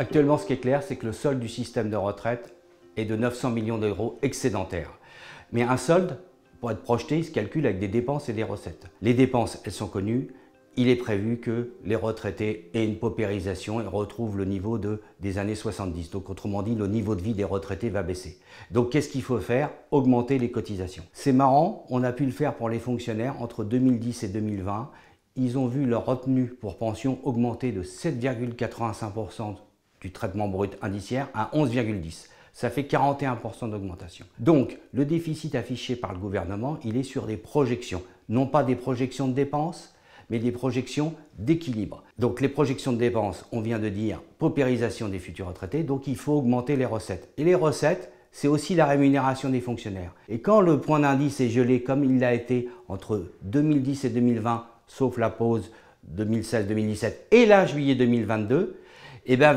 Actuellement, ce qui est clair, c'est que le solde du système de retraite est de 900 millions d'euros excédentaires. Mais un solde, pour être projeté, il se calcule avec des dépenses et des recettes. Les dépenses, elles sont connues. Il est prévu que les retraités aient une paupérisation et retrouvent le niveau de, des années 70. Donc autrement dit, le niveau de vie des retraités va baisser. Donc qu'est-ce qu'il faut faire Augmenter les cotisations. C'est marrant, on a pu le faire pour les fonctionnaires entre 2010 et 2020. Ils ont vu leur retenue pour pension augmenter de 7,85% du traitement brut indiciaire à 11,10. Ça fait 41% d'augmentation. Donc, le déficit affiché par le gouvernement, il est sur des projections, non pas des projections de dépenses, mais des projections d'équilibre. Donc les projections de dépenses, on vient de dire paupérisation des futurs retraités, donc il faut augmenter les recettes. Et les recettes, c'est aussi la rémunération des fonctionnaires. Et quand le point d'indice est gelé comme il l'a été entre 2010 et 2020, sauf la pause 2016-2017 et là juillet 2022, eh bien,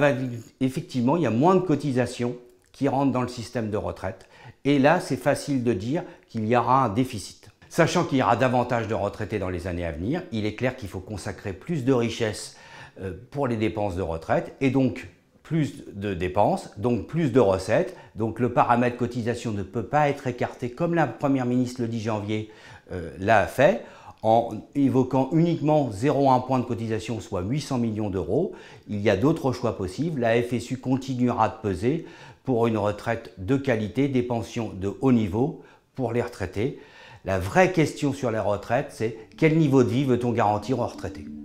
effectivement, il y a moins de cotisations qui rentrent dans le système de retraite. Et là, c'est facile de dire qu'il y aura un déficit. Sachant qu'il y aura davantage de retraités dans les années à venir, il est clair qu'il faut consacrer plus de richesses euh, pour les dépenses de retraite et donc plus de dépenses, donc plus de recettes. Donc le paramètre cotisation ne peut pas être écarté comme la Première ministre le 10 janvier euh, l'a fait en évoquant uniquement 0,1 point de cotisation, soit 800 millions d'euros. Il y a d'autres choix possibles. La FSU continuera de peser pour une retraite de qualité, des pensions de haut niveau pour les retraités. La vraie question sur les retraites, c'est quel niveau de vie veut-on garantir aux retraités